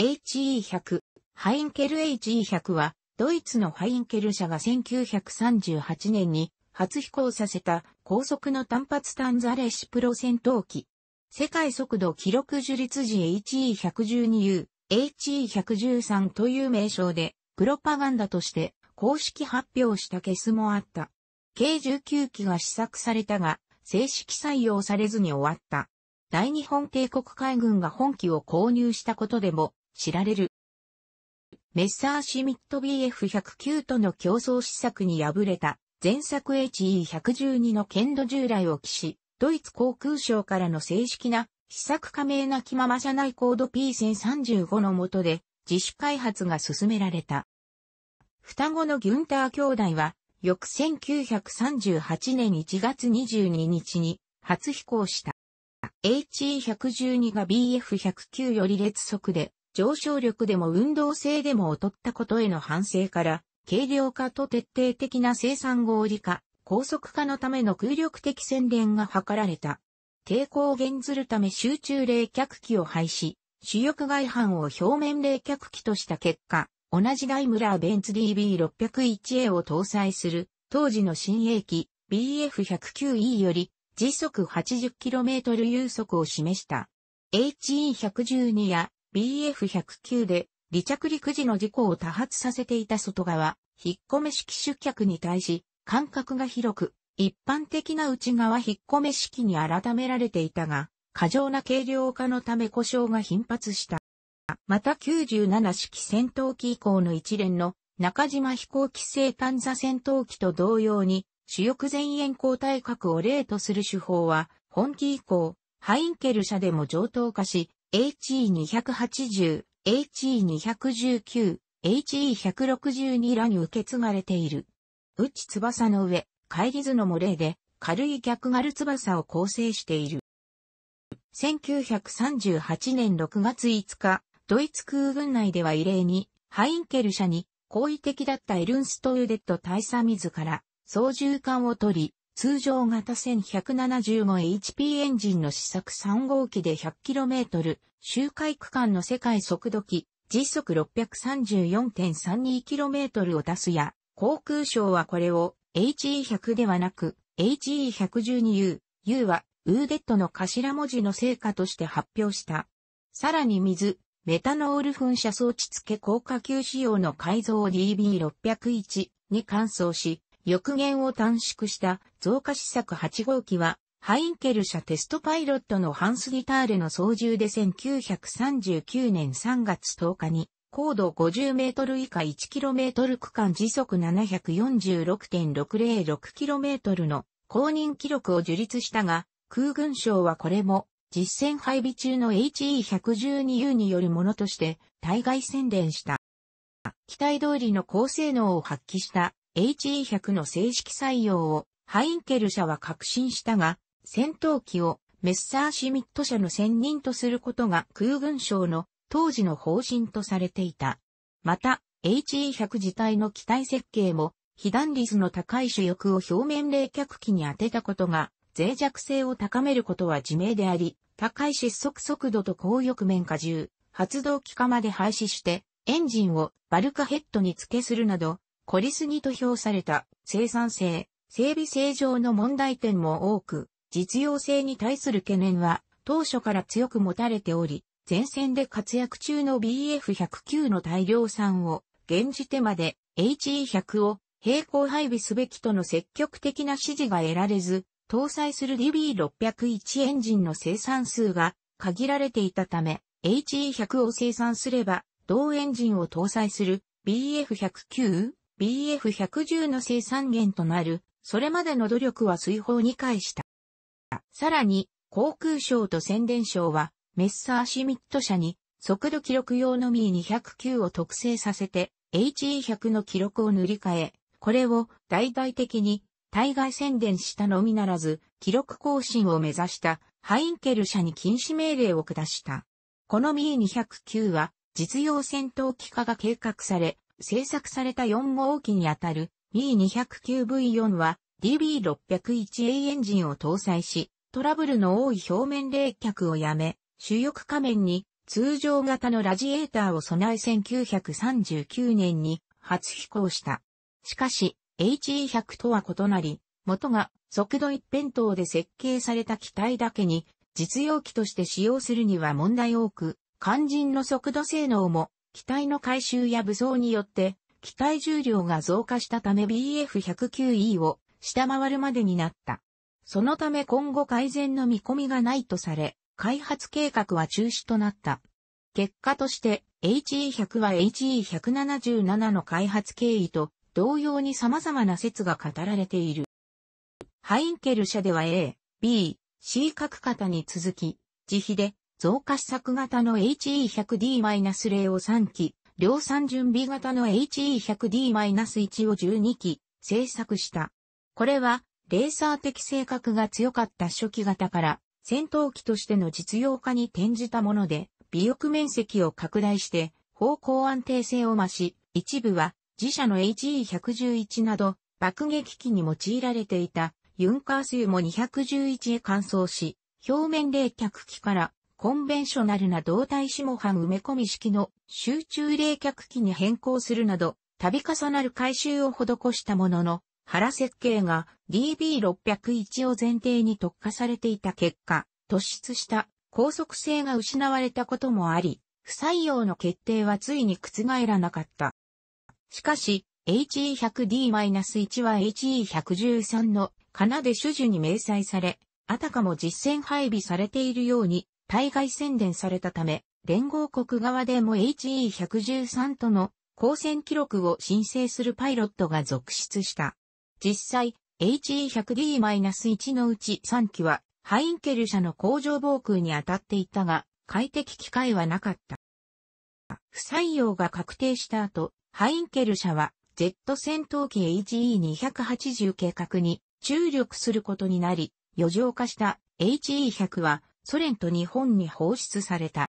HE100。ハインケル HE100 は、ドイツのハインケル社が1938年に初飛行させた高速の単発単座レシプロ戦闘機。世界速度記録樹立時 HE112U、HE113 という名称で、プロパガンダとして公式発表したケースもあった。計19機が試作されたが、正式採用されずに終わった。大日本帝国海軍が本機を購入したことでも、知られる。メッサーシミット BF109 との競争試作に敗れた前作 HE112 の剣道従来を期し、ドイツ航空省からの正式な試作加盟なきままじゃないコード P1035 の下で自主開発が進められた。双子のギュンター兄弟は、翌1938年1月22日に初飛行した。HE112 が BF109 より列速で上昇力でも運動性でも劣ったことへの反省から、軽量化と徹底的な生産合理化、高速化のための空力的洗練が図られた。抵抗を減ずるため集中冷却器を廃止、主翼外反を表面冷却器とした結果、同じダイムラーベンツ DB601A を搭載する、当時の新鋭機 BF109E より時速 80km 優速を示した。HE112 や BF109 で離着陸時の事故を多発させていた外側、引っ込め式出脚に対し、間隔が広く、一般的な内側引っ込め式に改められていたが、過剰な軽量化のため故障が頻発した。また97式戦闘機以降の一連の中島飛行機製探査戦闘機と同様に、主翼前縁交代角を例とする手法は、本機以降、ハインケル社でも上等化し、HE280、HE219、HE162 らに受け継がれている。内翼の上、帰り図の漏れで、軽い逆軽翼を構成している。1938年6月5日、ドイツ空軍内では異例に、ハインケル社に好意的だったエルンスト・ユデット大佐自ら、操縦艦を取り、通常型 1175HP エンジンの試作3号機で 100km 周回区間の世界速度機時速 634.32km を出すや、航空省はこれを HE100 ではなく HE112U、U は UDET の頭文字の成果として発表した。さらに水、メタノール噴射装置付け高火球仕様の改造を DB601 に換装し、翼減を短縮した増加試作8号機は、ハインケル社テストパイロットのハンス・ギターレの操縦で1939年3月10日に、高度50メートル以下1トル区間時速7 4 6 6 0 6トルの公認記録を樹立したが、空軍省はこれも実戦配備中の HE112U によるものとして対外宣伝した。期待通りの高性能を発揮した HE100 の正式採用をハインケル社は確信したが、戦闘機をメッサーシミット社の専任とすることが空軍省の当時の方針とされていた。また、HE100 自体の機体設計も、被弾率の高い主翼を表面冷却器に当てたことが、脆弱性を高めることは自明であり、高い失速速度と高翼面荷重、発動機化まで廃止して、エンジンをバルカヘッドに付けするなど、凝りすぎと評された生産性、整備性上の問題点も多く、実用性に対する懸念は当初から強く持たれており、前線で活躍中の BF109 の大量産を、現時点まで HE100 を並行配備すべきとの積極的な指示が得られず、搭載する DB601 エンジンの生産数が限られていたため、HE100 を生産すれば、同エンジンを搭載する BF109 BF110 の生産源となる、それまでの努力は水泡に返した。さらに、航空省と宣伝省は、メッサーシミット社に、速度記録用の ME209 を特製させて、HE100 の記録を塗り替え、これを大々的に対外宣伝したのみならず、記録更新を目指したハインケル社に禁止命令を下した。このミー2 0 9は実用戦闘機化が計画され、製作された4号機にあたる E209V4 は DB601A エンジンを搭載し、トラブルの多い表面冷却をやめ、主翼下面に通常型のラジエーターを備え1939年に初飛行した。しかし、HE100 とは異なり、元が速度一辺倒で設計された機体だけに、実用機として使用するには問題多く、肝心の速度性能も機体の回収や武装によって、機体重量が増加したため BF109E を下回るまでになった。そのため今後改善の見込みがないとされ、開発計画は中止となった。結果として HE100 は HE177 の開発経緯と同様に様々な説が語られている。ハインケル社では A、B、C 各方に続き、自費で増加試作型の HE100D-0 を3機、量産準備型の HE100D-1 を12機、製作した。これは、レーサー的性格が強かった初期型から、戦闘機としての実用化に転じたもので、尾翼面積を拡大して、方向安定性を増し、一部は、自社の HE111 など、爆撃機に用いられていた、ユンカー数も211へ乾燥し、表面冷却機からコンベンショナルな胴体下半埋め込み式の集中冷却器に変更するなど、度重なる改修を施したものの、原設計が DB601 を前提に特化されていた結果、突出した高速性が失われたこともあり、不採用の決定はついに覆らなかった。しかし、HE100D-1 は HE113 の奏で種樹に明細され、あたかも実戦配備されているように対外宣伝されたため、連合国側でも HE113 との交戦記録を申請するパイロットが続出した。実際、HE100D-1 のうち3機は、ハインケル社の工場防空に当たっていたが、快適機会はなかった。不採用が確定した後、ハインケル社は、Z 戦闘機 HE280 計画に注力することになり、余剰化した HE100 はソ連と日本に放出された。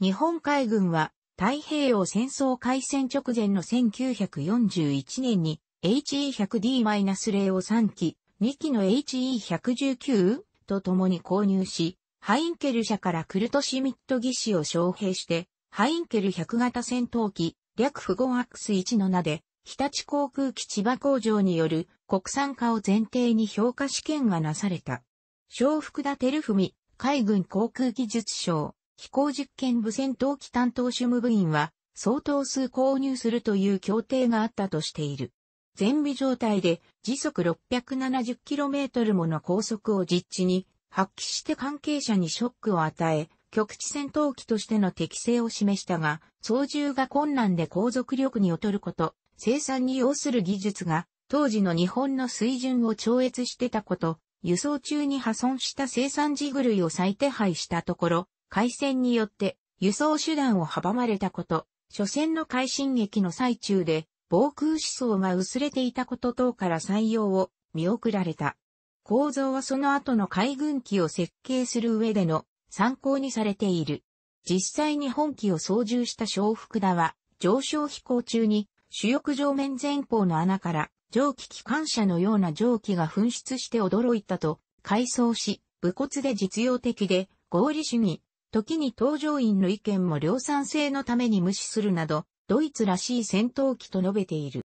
日本海軍は太平洋戦争開戦直前の1941年に HE100D-0 を3機、2機の HE119 と共に購入し、ハインケル社からクルトシミット技師を招聘して、ハインケル100型戦闘機、略符号アックス1の名で、日立航空基千葉工場による国産化を前提に評価試験がなされた。小福田照文、海軍航空技術省、飛行実験部戦闘機担当主務部員は、相当数購入するという協定があったとしている。全備状態で時速 670km もの高速を実地に発揮して関係者にショックを与え、局地戦闘機としての適性を示したが、操縦が困難で航続力に劣ること、生産に要する技術が、当時の日本の水準を超越してたこと、輸送中に破損した生産地狂いを再手配したところ、海戦によって輸送手段を阻まれたこと、初戦の快進撃の最中で、防空思想が薄れていたこと等から採用を見送られた。構造はその後の海軍機を設計する上での参考にされている。実際に本機を操縦した小福田は、上昇飛行中に主翼上面前方の穴から蒸気機関車のような蒸気が噴出して驚いたと、回想し、武骨で実用的で、合理主義、時に搭乗員の意見も量産性のために無視するなど、ドイツらしい戦闘機と述べている。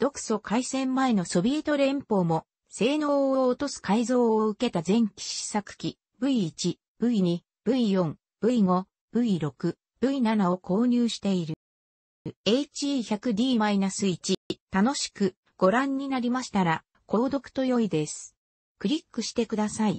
独ソ開戦前のソビエト連邦も、性能を落とす改造を受けた前期試作機 V1、V2、V4、V5、V6、V7 を購入している。HE100D-1 楽しくご覧になりましたら購読と良いです。クリックしてください。